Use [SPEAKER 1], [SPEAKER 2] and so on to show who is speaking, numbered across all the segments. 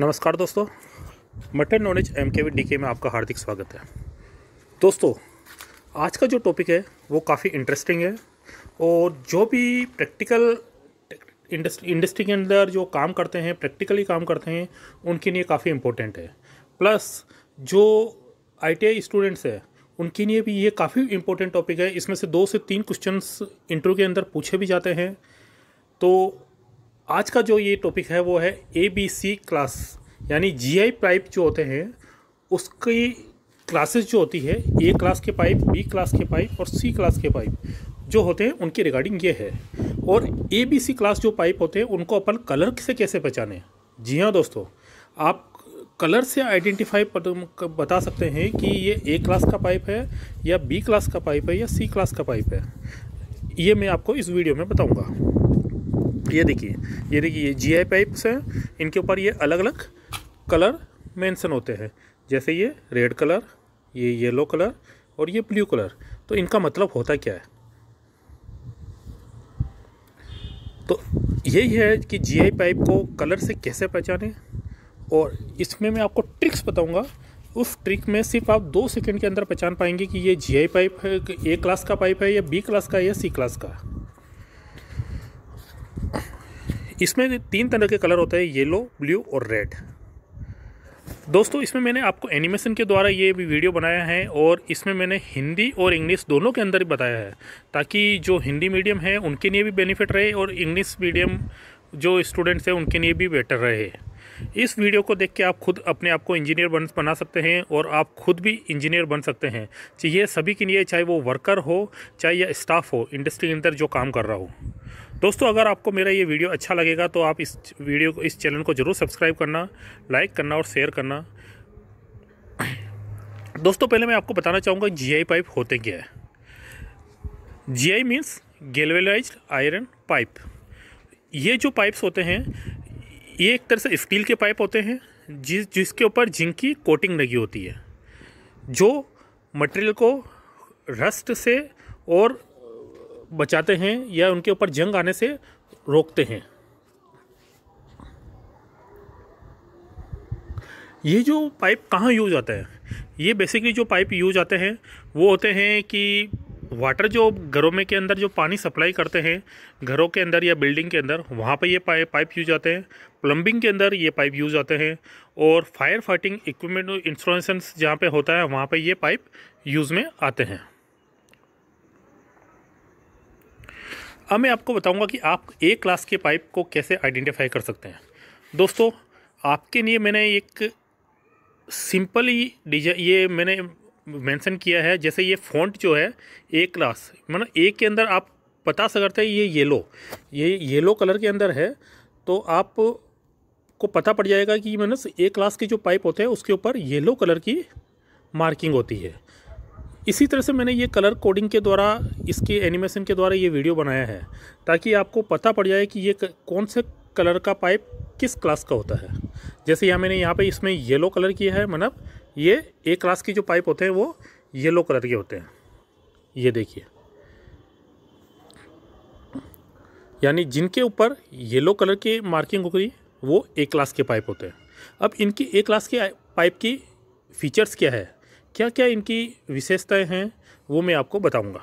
[SPEAKER 1] नमस्कार दोस्तों मटन knowledge M K V D K में आपका हार्दिक स्वागत है दोस्तों आज का जो टॉपिक है वो काफ़ी इंटरेस्टिंग है और जो भी प्रैक्टिकल इंडस्ट्री इंडस्ट्री के अंदर जो काम करते हैं प्रैक्टिकली काम करते हैं उनके लिए काफ़ी इम्पोर्टेंट है प्लस जो आई स्टूडेंट्स हैं उनके लिए भी ये काफ़ी इम्पोर्टेंट टॉपिक है इसमें से दो से तीन क्वेश्चंस इंटरव्यू के अंदर पूछे भी जाते हैं तो आज का जो ये टॉपिक है वो है ए बी सी क्लास यानी जी आई पाइप जो होते हैं उसकी क्लासेस जो होती है ए क्लास के पाइप बी क्लास के पाइप और सी क्लास के पाइप जो होते हैं उनकी रिगार्डिंग ये है और ए बी सी क्लास जो पाइप होते हैं उनको अपन कलर से कैसे पहचाने जी हाँ दोस्तों आप कलर से आइडेंटिफाई बता सकते हैं कि ये ए क्लास का पाइप है या बी क्लास का पाइप है या सी क्लास का पाइप है ये मैं आपको इस वीडियो में बताऊंगा ये देखिए ये देखिए ये जी आई पाइप्स हैं इनके ऊपर ये अलग अलग कलर मेंशन होते हैं जैसे ये रेड कलर ये येलो कलर और ये ब्लू कलर तो इनका मतलब होता क्या है तो यही है कि जी आई पाइप को कलर से कैसे पहचानें और इसमें मैं आपको ट्रिक्स बताऊंगा उस ट्रिक में सिर्फ आप दो सेकंड के अंदर पहचान पाएंगे कि ये जी आई पाइप है ए क्लास का पाइप है या बी क्लास का है या सी क्लास का है इसमें तीन तरह के कलर होते हैं येलो ब्लू और रेड दोस्तों इसमें मैंने आपको एनिमेशन के द्वारा ये भी वीडियो बनाया है और इसमें मैंने हिंदी और इंग्लिश दोनों के अंदर ही बताया है ताकि जो हिंदी मीडियम है उनके लिए भी बेनिफिट रहे और इंग्लिश मीडियम जो स्टूडेंट्स हैं उनके लिए भी बेटर रहे इस वीडियो को देख के आप खुद अपने आप को इंजीनियर बन बना सकते हैं और आप खुद भी इंजीनियर बन सकते हैं चाहिए सभी के लिए चाहे वो वर्कर हो चाहे या स्टाफ हो इंडस्ट्री के अंदर जो काम कर रहा हो दोस्तों अगर आपको मेरा ये वीडियो अच्छा लगेगा तो आप इस वीडियो को इस चैनल को ज़रूर सब्सक्राइब करना लाइक करना और शेयर करना दोस्तों पहले मैं आपको बताना चाहूँगा जीआई पाइप होते क्या है GI means galvanised iron pipe ये जो पाइप्स होते हैं ये एक तरह से स्टील के पाइप होते हैं जिस जिसके ऊपर जिंक की कोटिंग लगी होती है जो मटेरियल को रस्ट से और बचाते हैं या उनके ऊपर जंग आने से रोकते हैं ये जो पाइप कहाँ यूज आता है ये बेसिकली जो पाइप यूज आते हैं वो होते हैं कि वाटर जो घरों में के अंदर जो पानी सप्लाई करते हैं घरों के अंदर या बिल्डिंग के अंदर वहाँ पर ये पाइप पाइप यूज आते हैं प्लम्बिंग के अंदर ये पाइप यूज आते हैं और फायर फाइटिंग इक्विपमेंट इंस्टॉलेशन जहाँ पे होता है वहाँ पे ये पाइप यूज़ में आते हैं अब मैं आपको बताऊंगा कि आप ए क्लास के पाइप को कैसे आइडेंटिफाई कर सकते हैं दोस्तों आपके लिए मैंने एक सिंपल ही डिजाइन ये मैंने मेंशन किया है जैसे ये फॉन्ट जो है ए क्लास मतलब ए के अंदर आप पता सकते हैं ये येलो ये येलो कलर के अंदर है तो आप को पता पड़ जाएगा कि मैंने ए क्लास के जो पाइप होते हैं उसके ऊपर येलो कलर की मार्किंग होती है इसी तरह से मैंने ये कलर कोडिंग के द्वारा इसके एनिमेशन के द्वारा ये वीडियो बनाया है ताकि आपको पता पड़ जाए कि ये कौन से कलर का पाइप किस क्लास का होता है जैसे यहाँ मैंने यहाँ पे इसमें येलो कलर किया है मतलब ये ए क्लास की जो पाइप होते हैं वो येलो कलर के होते हैं ये देखिए यानी जिनके ऊपर येलो कलर की मार्किंग हो गई वो ए क्लास के पाइप होते हैं अब इनकी ए क्लास के पाइप की फ़ीचर्स क्या है क्या क्या इनकी विशेषताएं हैं वो मैं आपको बताऊंगा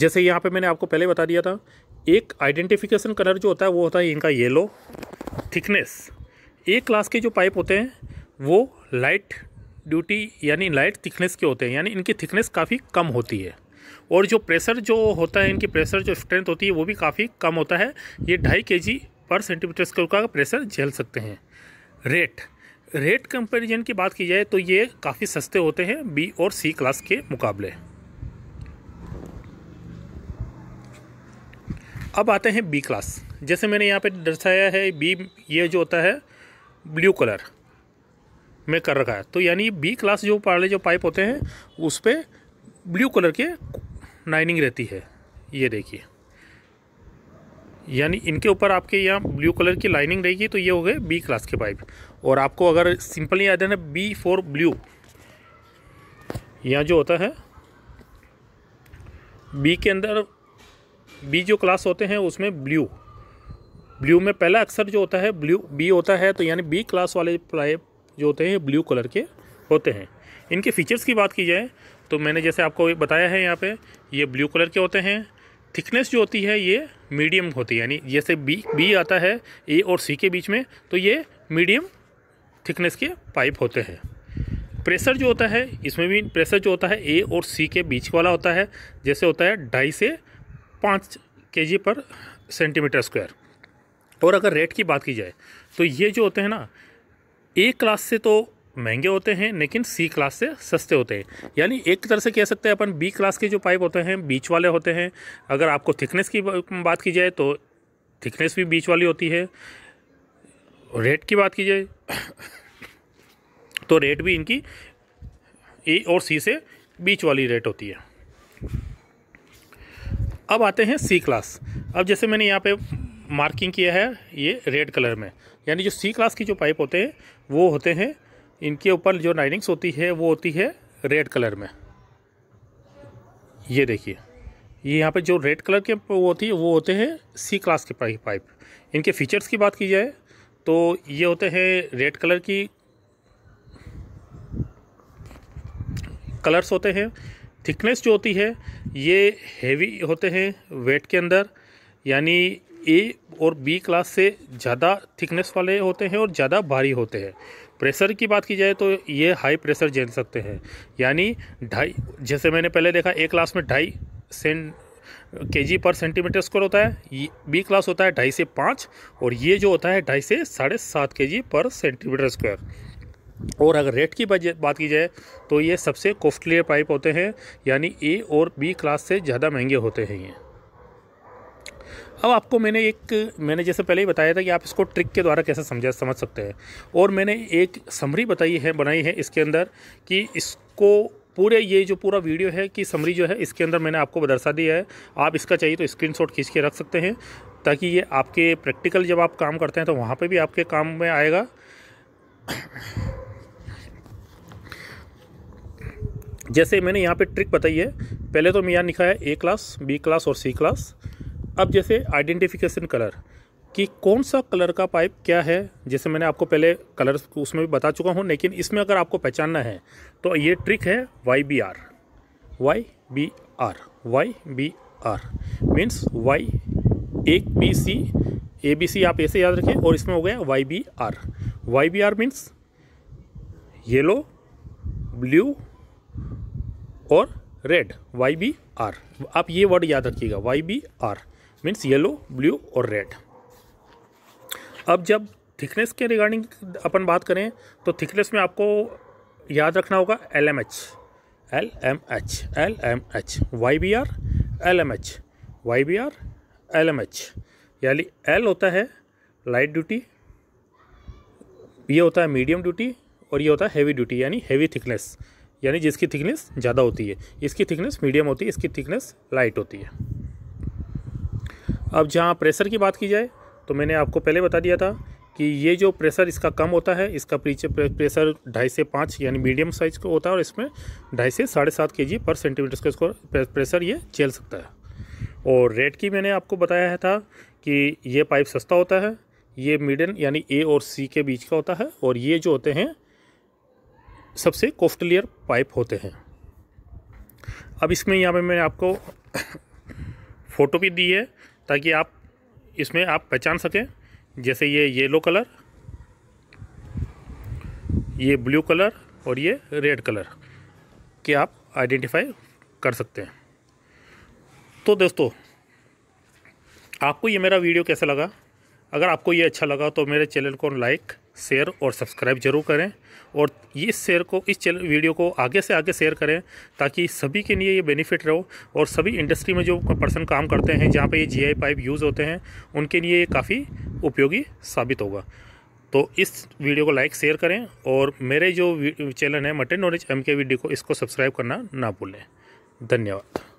[SPEAKER 1] जैसे यहाँ पे मैंने आपको पहले बता दिया था एक आइडेंटिफिकेशन कलर जो होता है वो होता है इनका येलो थिकनेस एक क्लास के जो पाइप होते हैं वो लाइट ड्यूटी यानी लाइट थिकनेस के होते हैं यानी इनकी थिकनेस काफ़ी कम होती है और जो प्रेशर जो होता है इनकी प्रेशर जो स्ट्रेंथ होती है वो भी काफ़ी कम होता है ये ढाई के जी पर सेंटीमीटर स्क्वायर का प्रेशर झेल सकते हैं रेट रेट कंपैरिजन की बात की जाए तो ये काफ़ी सस्ते होते हैं बी और सी क्लास के मुकाबले अब आते हैं बी क्लास जैसे मैंने यहाँ पे दर्शाया है बी ये जो होता है ब्लू कलर में कर रखा है तो यानी बी क्लास जो पाले जो पाइप होते हैं उस पर ब्लू कलर के लाइनिंग रहती है ये देखिए यानी इनके ऊपर आपके यहाँ ब्लू कलर की लाइनिंग रहेगी तो ये हो गए बी क्लास के पाइप और आपको अगर सिंपल याद है ना बी फोर ब्लू यहाँ जो होता है बी के अंदर बी जो क्लास होते हैं उसमें ब्लू ब्लू में पहला अक्सर जो होता है ब्लू बी होता है तो यानी बी क्लास वाले पाइप जो होते हैं ब्लू कलर के होते हैं इनके फीचर्स की बात की जाए तो मैंने जैसे आपको बताया है यहाँ पे ये ब्लू कलर के होते हैं थिकनेस जो होती है ये मीडियम होती है यानी जैसे बी बी आता है ए और सी के बीच में तो ये मीडियम थिकनेस के पाइप होते हैं प्रेशर जो होता है इसमें भी प्रेशर जो होता है ए और सी के बीच वाला होता है जैसे होता है ढाई से पाँच के जी पर सेंटीमीटर स्क्वायर और अगर रेट की बात की जाए तो ये जो होते हैं ना ए क्लास से तो महंगे होते हैं लेकिन सी क्लास से सस्ते होते हैं यानी एक तरह से कह सकते हैं अपन बी क्लास के जो पाइप होते हैं बीच वाले होते हैं अगर आपको थिकनेस तो की बात की जाए तो थिकनेस भी बीच वाली होती है रेट की बात की जाए तो रेट भी इनकी ए और सी से बीच वाली रेट होती है अब आते हैं सी क्लास अब जैसे मैंने यहाँ पे मार्किंग किया है ये रेड कलर में यानी जो सी क्लास की जो पाइप होते हैं वो होते हैं इनके ऊपर जो लाइनिंग्स होती है वो होती है रेड कलर में ये देखिए ये यहाँ पे जो रेड कलर के वो होती है वो होते हैं सी क्लास के पाइप इनके फीचर्स की बात की जाए तो ये होते हैं रेड कलर की कलर्स होते हैं थिकनेस जो होती है ये हेवी होते हैं वेट के अंदर यानी ए और बी क्लास से ज़्यादा थिकनेस वाले होते हैं और ज़्यादा भारी होते हैं प्रेशर की बात की जाए तो ये हाई प्रेशर झेल सकते हैं यानी ढाई जैसे मैंने पहले देखा ए क्लास में ढाई सें के जी पर सेंटीमीटर स्क्वायर होता है बी क्लास होता है ढाई से पाँच और ये जो होता है ढाई से साढ़े सात के जी पर सेंटीमीटर स्क्वायर और अगर रेट की बात की जाए तो ये सबसे कॉस्टली पाइप होते हैं यानी ए और बी क्लास से ज़्यादा महंगे होते हैं ये अब आपको मैंने एक मैंने जैसे पहले ही बताया था कि आप इसको ट्रिक के द्वारा कैसे समझा समझ सकते हैं और मैंने एक समरी बताई है बनाई है इसके अंदर कि इसको पूरे ये जो पूरा वीडियो है कि समरी जो है इसके अंदर मैंने आपको दर्शा दिया है आप इसका चाहिए तो स्क्रीनशॉट खींच के रख सकते हैं ताकि ये आपके प्रैक्टिकल जब आप काम करते हैं तो वहाँ पे भी आपके काम में आएगा जैसे मैंने यहाँ पे ट्रिक बताई है पहले तो मैं यहाँ लिखा है ए क्लास बी क्लास और सी क्लास अब जैसे आइडेंटिफिकेशन कलर कि कौन सा कलर का पाइप क्या है जैसे मैंने आपको पहले कलर उसमें भी बता चुका हूँ लेकिन इसमें अगर आपको पहचानना है तो ये ट्रिक है Y B R Y B R Y B R means Y एक B C A B C आप ऐसे याद रखें और इसमें हो गया Y B R Y B R means yellow blue और रेड वाई बी आर आप ये वर्ड याद रखिएगा Y B R means yellow blue और रेड अब जब थिकनेस के रिगार्डिंग अपन बात करें तो थिकनेस में आपको याद रखना होगा L M H L M H L M H Y B R L M H Y B R L M H यानी एल होता है लाइट ड्यूटी ये होता है मीडियम ड्यूटी और ये होता है हेवी ड्यूटी यानी हेवी थिकनेस यानी जिसकी थिकनेस ज़्यादा होती है इसकी थिकनेस मीडियम होती है इसकी थिकनेस लाइट होती है अब जहाँ प्रेशर की बात की जाए तो मैंने आपको पहले बता दिया था कि ये जो प्रेशर इसका कम होता है इसका पीछे प्रेशर ढाई से पाँच यानी मीडियम साइज का होता है और इसमें ढाई से साढ़े सात के जी पर सेंटीमीटर का इसको प्रेशर ये झेल सकता है और रेट की मैंने आपको बताया था कि ये पाइप सस्ता होता है ये मीडियम यानी ए और सी के बीच का होता है और ये जो होते हैं सबसे कोफ्टलियर पाइप होते हैं अब इसमें यहाँ पर मैंने आपको फ़ोटो भी दी है ताकि आप इसमें आप पहचान सकें जैसे ये येलो कलर ये ब्लू कलर और ये रेड कलर के आप आइडेंटिफाई कर सकते हैं तो दोस्तों आपको ये मेरा वीडियो कैसा लगा अगर आपको ये अच्छा लगा तो मेरे चैनल को लाइक शेयर और सब्सक्राइब जरूर करें और इस शेयर को इस चैनल वीडियो को आगे से आगे शेयर करें ताकि सभी के लिए ये बेनिफिट रहो और सभी इंडस्ट्री में जो पर्सन काम करते हैं जहाँ पे ये जीआई पाइप यूज़ होते हैं उनके लिए ये काफ़ी उपयोगी साबित होगा तो इस वीडियो को लाइक शेयर करें और मेरे जो चैनल है मटन नॉलेज एम को इसको सब्सक्राइब करना ना भूलें धन्यवाद